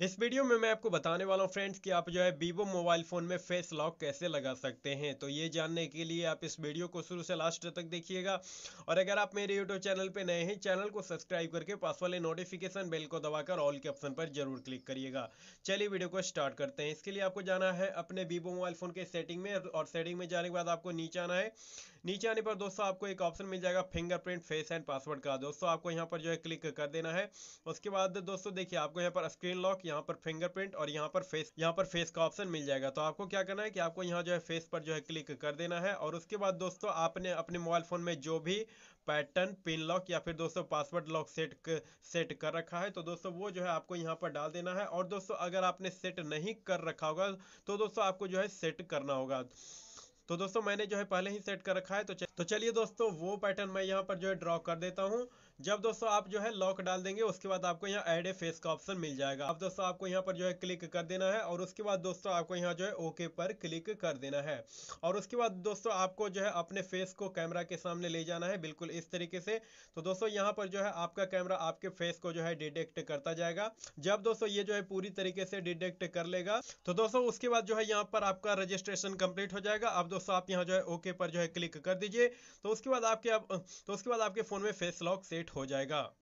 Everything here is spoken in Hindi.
इस वीडियो में मैं आपको बताने वाला हूँ फ्रेंड्स कि आप जो है वीवो मोबाइल फ़ोन में फेस लॉक कैसे लगा सकते हैं तो ये जानने के लिए आप इस वीडियो को शुरू से लास्ट तक देखिएगा और अगर आप मेरे यूट्यूब चैनल पर नए हैं चैनल को सब्सक्राइब करके पास वाले नोटिफिकेशन बेल को दबाकर ऑल के ऑप्शन पर जरूर क्लिक करिएगा चलिए वीडियो को स्टार्ट करते हैं इसके लिए आपको जाना है अपने वीवो मोबाइल फ़ोन के सेटिंग में और सेटिंग में जाने के बाद आपको नीचे आना है नीचे आने पर दोस्तों आपको एक ऑप्शन मिल जाएगा फिंगरप्रिंट फेस एंड पासवर्ड का दोस्तों आपको यहाँ पर जो है क्लिक कर देना है उसके बाद दोस्तों देखिए आपको यहाँ पर स्क्रीन लॉक यहाँ पर फिंगरप्रिंट और यहाँ पर फेस यहाँ पर फेस का ऑप्शन मिल जाएगा तो आपको क्या करना है कि आपको यहाँ जो है फेस पर जो है क्लिक कर देना है और उसके बाद दोस्तों आपने अपने मोबाइल फोन में जो भी पैटर्न पिन लॉक या फिर दोस्तों पासवर्ड लॉक सेट सेट कर रखा है तो दोस्तों वो जो है आपको यहाँ पर डाल देना है और दोस्तों अगर आपने सेट नहीं कर रखा होगा तो दोस्तों आपको जो है सेट करना होगा तो दोस्तों मैंने जो है पहले ही सेट कर रखा है तो, तो चलिए दोस्तों वो पैटर्न मैं यहाँ पर जो है ड्रॉ कर देता हूँ जब दोस्तों आप जो है लॉक डाल देंगे उसके बाद आपको यहाँ एड ए फेस का ऑप्शन मिल जाएगा अब दोस्तों आपको यहाँ पर जो है क्लिक कर देना है और उसके बाद दोस्तों आपको यहाँ जो है ओके पर क्लिक कर देना है और उसके बाद दोस्तों आपको जो है अपने फेस को कैमरा के सामने ले जाना है बिल्कुल इस तरीके से तो दोस्तों यहाँ पर जो है आपका कैमरा आपके फेस को जो है डिटेक्ट करता जाएगा जब दोस्तों ये जो है पूरी तरीके से डिटेक्ट कर लेगा तो दोस्तों उसके बाद जो है यहाँ पर आपका रजिस्ट्रेशन कंप्लीट हो जाएगा अब दोस्तों आप यहाँ जो है ओके पर जो है क्लिक कर दीजिए तो उसके बाद आपके आप, तो उसके बाद आपके फोन में फेस लॉक सेट अपडेट हो जाएगा